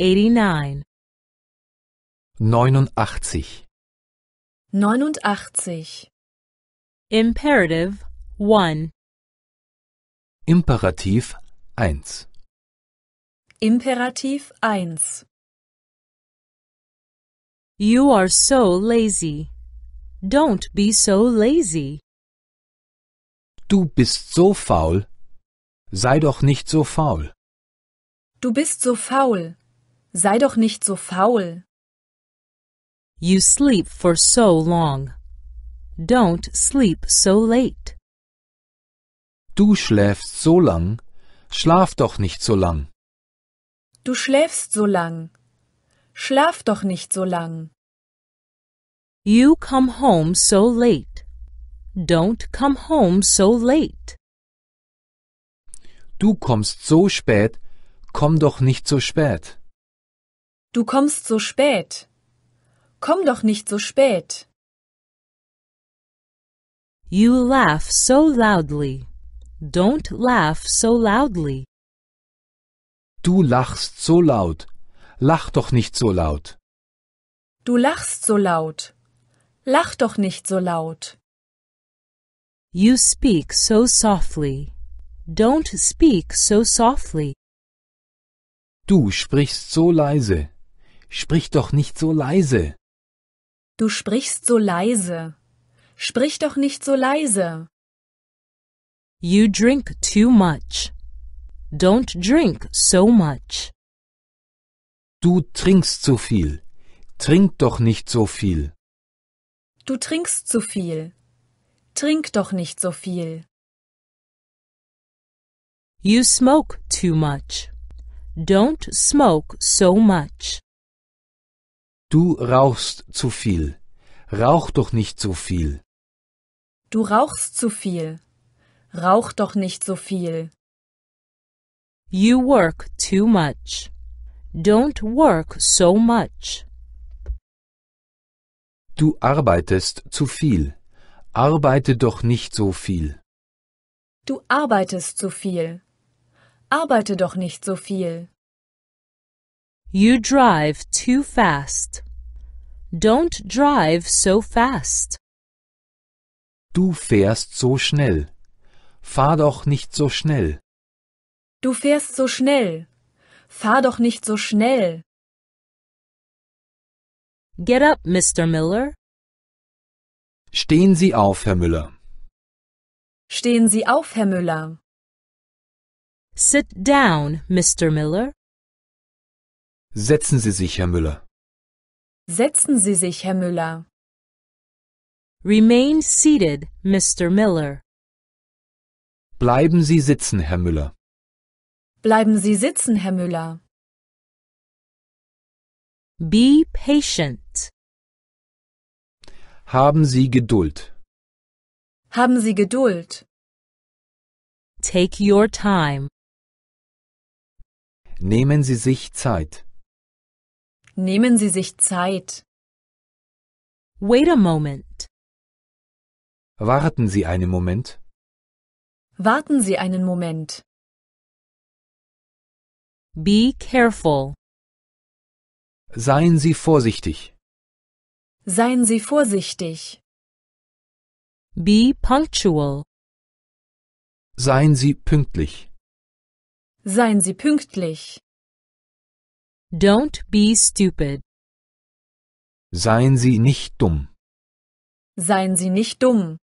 89 89 89 Imperative 1 Imperativ 1 Imperativ 1 You are so lazy. Don't be so lazy. Du bist so faul. Sei doch nicht so faul. Du bist so faul. Sei doch nicht so faul. You sleep for so long. Don't sleep so late. Du schläfst so lang. Schlaf doch nicht so lang. Du schläfst so lang. Schlaf doch nicht so lang. You come home so late. Don't come home so late. Du kommst so spät. Komm doch nicht so spät. Du kommst so spät. Komm doch nicht so spät. You laugh so loudly. Don't laugh so loudly. Du lachst so laut. Lach doch nicht so laut. Du lachst so laut. Lach doch nicht so laut. You speak so softly. Don't speak so softly. Du sprichst so leise. Sprich doch nicht so leise. Du sprichst so leise. Sprich doch nicht so leise. You drink too much. Don't drink so much. Du trinkst zu viel. Trink doch nicht so viel. Du trinkst zu viel. Trink doch nicht so viel. You smoke too much. Don't smoke so much. Du rauchst zu viel. Rauch doch nicht so viel. Du rauchst zu viel. Rauch doch nicht so viel. You work too much. Don't work so much. Du arbeitest zu viel. Arbeite doch nicht so viel. Du arbeitest zu viel. Arbeite doch nicht so viel. You drive too fast. Don't drive so fast. Du fährst so schnell. Fahr doch nicht so schnell. Du fährst so schnell. Fahr doch nicht so schnell. Get up, Mr. Miller. Stehen Sie auf, Herr Müller. Stehen Sie auf, Herr Müller. Sit down, Mr. Miller. Setzen Sie sich, Herr Müller. Setzen Sie sich, Herr Müller. Remain seated, Mr. Miller. Bleiben Sie sitzen, Herr Müller. Bleiben Sie sitzen, Herr Müller. Be patient. Haben Sie Geduld. Haben Sie Geduld. Take your time. Nehmen Sie sich Zeit. Nehmen Sie sich Zeit. Wait a moment. Warten Sie einen Moment. Warten Sie einen Moment. Be careful. Seien Sie vorsichtig. Seien Sie vorsichtig. Be punctual. Seien Sie pünktlich. Seien Sie pünktlich. Don't be stupid. Seien Sie nicht dumm. Seien Sie nicht dumm.